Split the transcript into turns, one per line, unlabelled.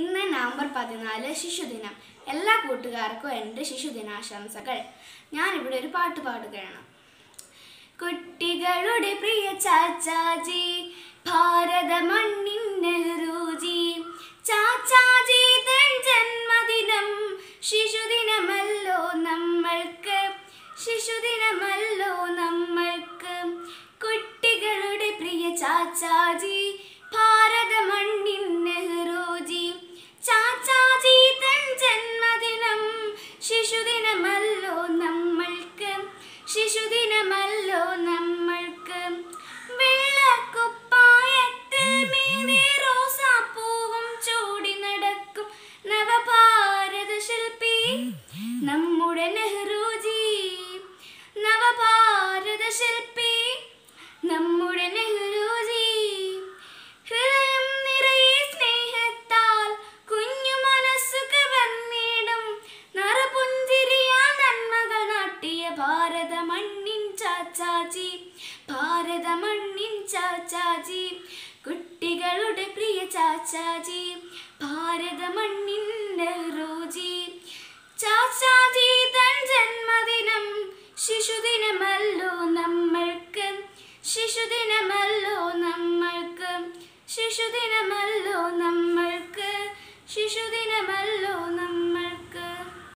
ഇന്ന് നവംബർ പതിനാല് ശിശുദിനം എല്ലാ കൂട്ടുകാർക്കും എൻ്റെ ശിശുദിനാശംസകൾ ഞാനിവിടെ ഒരു പാട്ട് പാടുകയാണ് കുട്ടികളുടെ പ്രിയ ചാച്ചാജി ഭാരത മണ്ണിൻ നെഹ്റുജി ചാച്ചാജി ജന്മദിനം ശിശുദിനമല്ലോ നമ്മൾക്ക് ശിശുദിനമല്ലോ നമ്മൾക്ക് കുട്ടികളുടെ പ്രിയ ചാച്ചാജി നമ്മുടെ നെഹ്റുജി നവഭാരത ശില്പി നമ്മുടെ നെഹ്റുജി ഹൃദയം നിറയെ സ്നേഹത്താൽ കുഞ്ഞു മനസ്സുക വന്നിടും നറപുഞ്ചിരിയാ നന്മകൾ നാട്ടിയ ഭാരത മണ്ണിൻ ചാച്ചാജി ഭാരത മണ്ണിൻ ചാച്ചാജി കുട്ടികളുടെ പ്രിയ ചാച്ചാജി ഭാരത മണ്ണിൻ ശിശുദിനമല്ലോ നമ്മൾക്ക് ശിശുദിനമല്ലോ നമ്മൾക്ക് ശിശുദിനമല്ലോ നമ്മൾക്ക് ശിശുദിനമല്ലോ